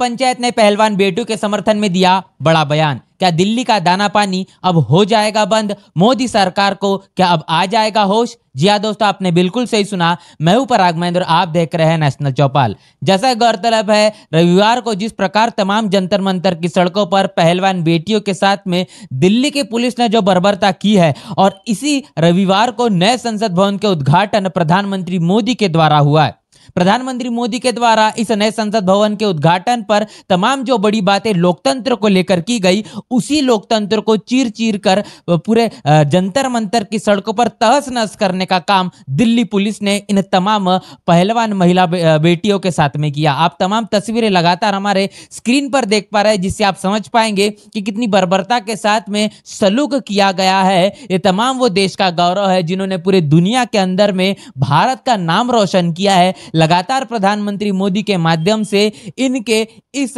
पंचायत ने पहलवान बेटू के समर्थन में दिया बड़ा बयान क्या दिल्ली का दाना पानी अब हो जाएगा बंद मोदी सरकार को क्या अब आ जाएगा होश जी हाँ दोस्तों आपने बिल्कुल सही सुना मैं हूं पराग महेंद्र आप देख रहे हैं नेशनल चौपाल जैसा गौरतलब है रविवार को जिस प्रकार तमाम जंतर मंतर की सड़कों पर पहलवान बेटियों के साथ में दिल्ली की पुलिस ने जो बर्बरता की है और इसी रविवार को नए संसद भवन के उद्घाटन प्रधानमंत्री मोदी के द्वारा हुआ है प्रधानमंत्री मोदी के द्वारा इस नए संसद भवन के उद्घाटन पर तमाम जो बड़ी बातें लोकतंत्र को लेकर की गई उसी लोकतंत्र को चीर चीर कर पूरे जंतर मंतर की सड़कों पर तहस नहस करने का काम दिल्ली पुलिस ने इन तमाम पहलवान महिला बेटियों के साथ में किया आप तमाम तस्वीरें लगातार हमारे स्क्रीन पर देख पा रहे हैं जिससे आप समझ पाएंगे कि कितनी बर्बरता के साथ में सलूक किया गया है ये तमाम वो देश का गौरव है जिन्होंने पूरे दुनिया के अंदर में भारत का नाम रोशन किया है लगातार प्रधानमंत्री मोदी के माध्यम से इनके इस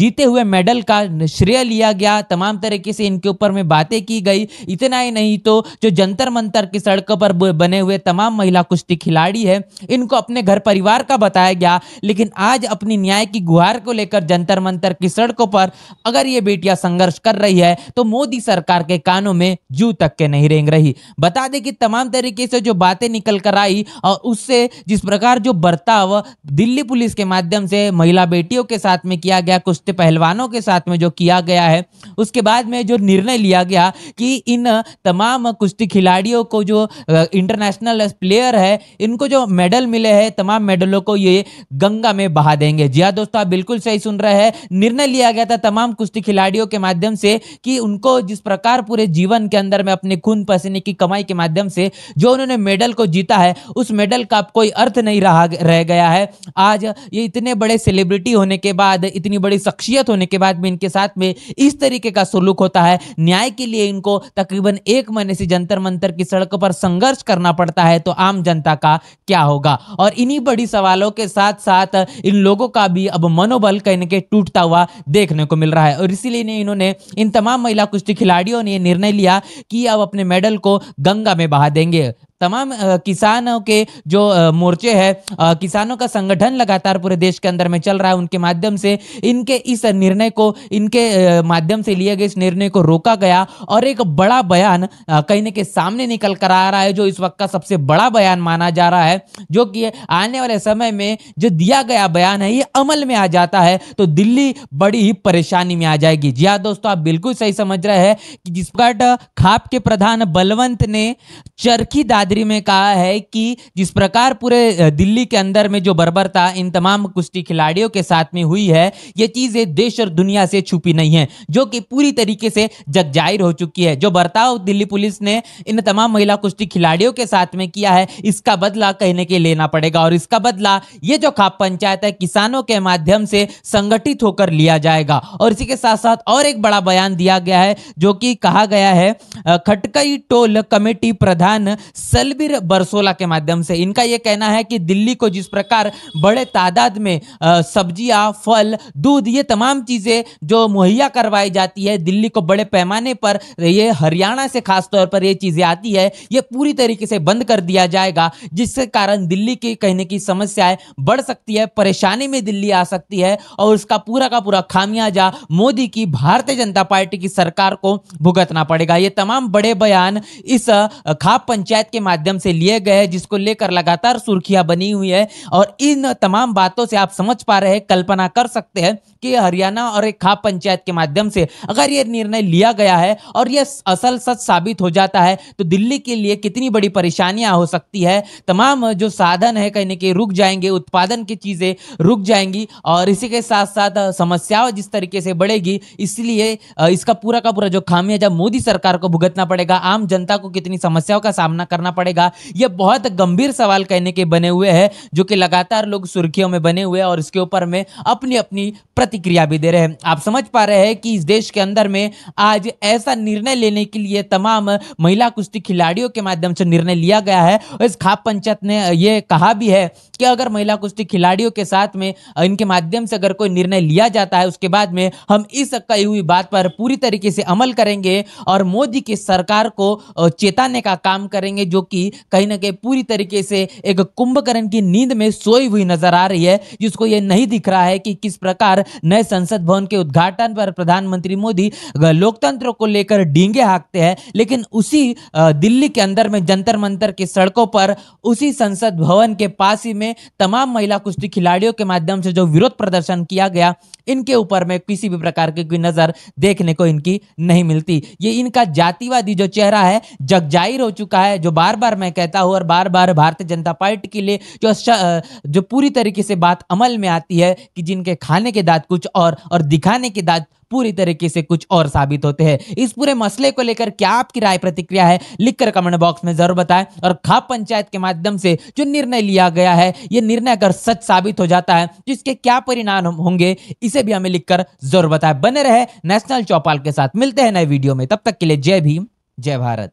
जीते हुए मेडल का श्रेय लिया गया तमाम तरीके से इनके ऊपर में बातें की गई इतना ही नहीं तो जो जंतर मंतर की सड़कों पर बने हुए तमाम महिला कुश्ती खिलाड़ी है इनको अपने घर परिवार का बताया गया लेकिन आज अपनी न्याय की गुहार को लेकर जंतर मंतर की सड़कों पर अगर ये बेटियां संघर्ष कर रही है तो मोदी सरकार के कानों में जू तक के नहीं रेंग रही बता दें कि तमाम तरीके से जो बातें निकल कर आई और उससे जिस प्रकार जो बर्ताव दिल्ली पुलिस के माध्यम से महिला बेटियों के साथ में किया गया कुश्ती पहलवानों के साथ में जो किया गया है उसके बाद में जो निर्णय लिया गया कि इन तमाम कुश्ती खिलाड़ियों को जो इंटरनेशनल प्लेयर है इनको जो मेडल मिले हैं तमाम मेडलों को ये गंगा में बहा देंगे जी हाँ दोस्तों आप बिल्कुल सही सुन रहे हैं निर्णय लिया गया था तमाम कुश्ती खिलाड़ियों के माध्यम से कि उनको जिस प्रकार पूरे जीवन के अंदर में अपने खून पसीने की कमाई के माध्यम से जो उन्होंने मेडल को जीता है उस मेडल का कोई अर्थ नहीं रहा रहा रह गया है आज ये इतने बड़े सेलिब्रिटी होने के बाद इतनी बड़ी शख्सियत होने के बाद भी इनके साथ में इस तरीके का सलूक होता है न्याय के लिए इनको तकरीबन एक महीने से जंतर मंतर की सड़क पर संघर्ष करना पड़ता है तो आम जनता का क्या होगा और इन्हीं बड़ी सवालों के साथ साथ इन लोगों का भी अब मनोबल कहीं के टूटता हुआ देखने को मिल रहा है और इसीलिए इन्होंने इन तमाम महिला कुश्ती खिलाड़ियों ने निर्णय लिया कि अब अपने मेडल को गंगा में बहा देंगे तमाम किसानों के जो मोर्चे है किसानों का संगठन लगातार पूरे देश के अंदर में चल रहा है उनके माध्यम से इनके इस निर्णय को इनके माध्यम से लिए गए इस निर्णय को रोका गया और एक बड़ा बयान कहीं के सामने निकल कर आ रहा है जो इस वक्त का सबसे बड़ा बयान माना जा रहा है जो कि आने वाले समय में जो दिया गया बयान है ये अमल में आ जाता है तो दिल्ली बड़ी ही परेशानी में आ जाएगी जी हाँ दोस्तों आप बिल्कुल सही समझ रहे हैं कि जिस प्रकार खाप के प्रधान बलवंत ने चरखी दादी कादरी में कहा है कि जिस प्रकार पूरे दिल्ली के अंदर में जो बर्बरता इन तमाम कुश्ती खिलाड़ियों के साथ में हुई है ये चीज़ें देश और दुनिया से छुपी नहीं है जो कि पूरी तरीके से जग जाहिर हो चुकी है जो बर्ताव दिल्ली पुलिस ने इन तमाम महिला कुश्ती खिलाड़ियों के साथ में किया है इसका बदला कहने के लेना पड़ेगा और इसका बदला ये जो खाप पंचायत है किसानों के माध्यम से संगठित होकर लिया जाएगा और इसी के साथ साथ और एक बड़ा बयान दिया गया है जो कि कहा गया है खटकई टोल कमेटी प्रधान स सलबीर बरसोला के माध्यम से इनका यह कहना है कि दिल्ली को जिस प्रकार बड़े तादाद में सब्जियां फल दूध ये तमाम चीज़ें जो मुहैया करवाई जाती है दिल्ली को बड़े पैमाने पर ये हरियाणा से खासतौर पर ये चीज़ें आती है ये पूरी तरीके से बंद कर दिया जाएगा जिसके कारण दिल्ली की कहने की समस्याएं बढ़ सकती है परेशानी में दिल्ली आ सकती है और उसका पूरा का पूरा खामियाजा मोदी की भारतीय जनता पार्टी की सरकार को भुगतना पड़ेगा ये तमाम बड़े बयान इस खाप पंचायत के माध्यम से लिए गए हैं जिसको लेकर लगातार सुर्खियां बनी हुई है और इन तमाम बातों से आप समझ पा रहे हैं कल्पना कर सकते हैं कि हरियाणा और एक खाप पंचायत के माध्यम से अगर ये निर्णय लिया गया है और यह असल सच साबित हो जाता है तो दिल्ली के लिए कितनी बड़ी परेशानियां हो सकती है तमाम जो साधन है कहने के रुक जाएंगे उत्पादन की चीज़ें रुक जाएंगी और इसी के साथ साथ समस्याओं जिस तरीके से बढ़ेगी इसलिए इसका पूरा का पूरा जो खामियाजा मोदी सरकार को भुगतना पड़ेगा आम जनता को कितनी समस्याओं का सामना करना पड़ेगा यह बहुत गंभीर सवाल कहने के बने हुए हैं जो कि लगातार लोग सुर्खियों में बने हुए हैं और इसके ऊपर में अपनी अपनी प्रतिक्रिया भी दे रहे हैं आप समझ पा रहे हैं कि इस देश के अंदर में आज ऐसा निर्णय लेने के लिए तमाम महिला कुश्ती खिलाड़ियों के माध्यम से निर्णय लिया गया है और इस खाप पंचायत ने यह कहा भी है कि अगर महिला कुश्ती खिलाड़ियों के साथ में इनके माध्यम से अगर कोई निर्णय लिया जाता है उसके बाद में हम इस कही हुई बात पर पूरी तरीके से अमल करेंगे और मोदी की सरकार को चेताने का काम करेंगे जो कि कहीं ना कहीं पूरी तरीके से एक कुंभकर्ण की नींद में सोई हुई नजर आ रही है जिसको यह नहीं दिख रहा है कि किस प्रकार नए संसद भवन के उद्घाटन पर प्रधानमंत्री मोदी लोकतंत्र को लेकर डींगे हाँकते हैं लेकिन उसी दिल्ली के अंदर में जंतर मंतर की सड़कों पर उसी संसद भवन के पास ही में तमाम महिला कुश्ती खिलाड़ियों के माध्यम से जो विरोध प्रदर्शन किया गया इनके ऊपर में किसी भी प्रकार की कोई नजर देखने को इनकी नहीं मिलती ये इनका जातिवादी जो चेहरा है जगजाहिर हो चुका है जो बार बार मैं कहता हूँ और बार बार भारतीय जनता पार्टी के लिए जो जो पूरी तरीके से बात अमल में आती है कि जिनके खाने के दांत कुछ और और दिखाने के दांत पूरी तरीके से कुछ और साबित होते हैं इस पूरे मसले को लेकर क्या आपकी राय प्रतिक्रिया है लिखकर कमेंट बॉक्स में जरूर बताएं और खाप पंचायत के माध्यम से जो निर्णय लिया गया है ये निर्णय अगर सच साबित हो जाता है तो इसके क्या परिणाम होंगे इसे भी हमें लिखकर जरूर बताएं बने रहे नेशनल चौपाल के साथ मिलते हैं नए वीडियो में तब तक के लिए जय भीम जय भारत